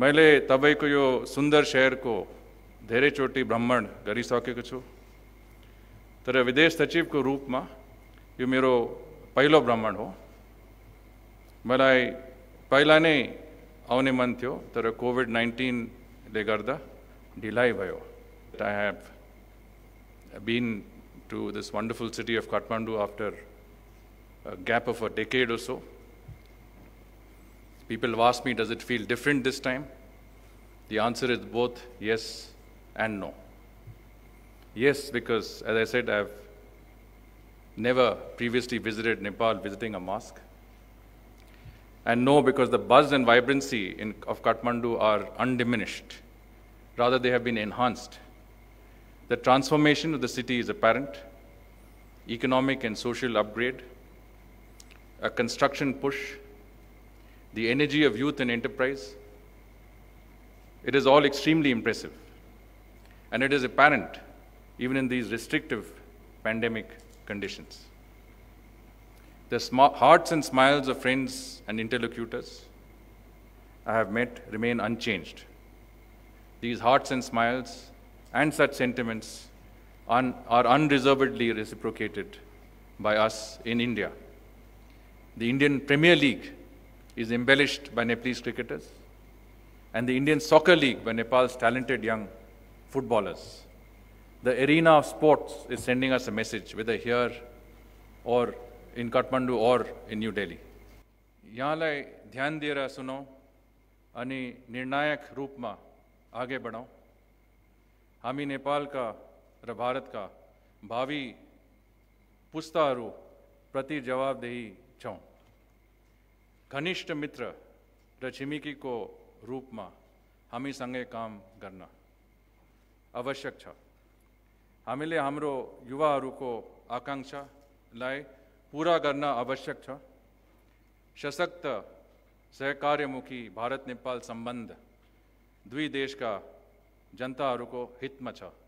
मैले तपाईँको यो सुन्दर सहरको धेरैचोटि भ्रमण गरिसकेको छु तर विदेश सचिवको रूपमा यो मेरो पहिलो भ्रमण हो मलाई पहिला नै आउने मन थियो तर कोभिड नाइन्टिनले गर्दा ढिलाइ भयो I have been to this wonderful city of Kathmandu after gap of a decade also People have asked me, does it feel different this time? The answer is both yes and no. Yes, because as I said, I've never previously visited Nepal visiting a mosque. And no, because the buzz and vibrancy in, of Kathmandu are undiminished. Rather, they have been enhanced. The transformation of the city is apparent economic and social upgrade, a construction push, the energy of youth and enterprise. It is all extremely impressive. And it is apparent even in these restrictive pandemic conditions. The hearts and smiles of friends and interlocutors I have met remain unchanged. These hearts and smiles and such sentiments un are unreservedly reciprocated by us in India. The Indian Premier League is embellished by Nepalese cricketers and the Indian Soccer League by Nepal's talented young footballers. The arena of sports is sending us a message, whether here or in Kathmandu or in New Delhi. यहाँलाई ध्यान दिएर सुनौँ अनि निर्णायक रूपमा आगे बढौँ हामी नेपालका र भारतका भावी पुस्ताहरूप्रति जवाबदेही छौँ घनिष्ठ मित्र र छिमेकी को रूप में हमी संगे काम करना आवश्यक हमीर हम युवाओं को आकांक्षा पूरा करना आवश्यक सशक्त सहकारमुखी भारत नेपाल संबंध दुई देश का जनता को हित में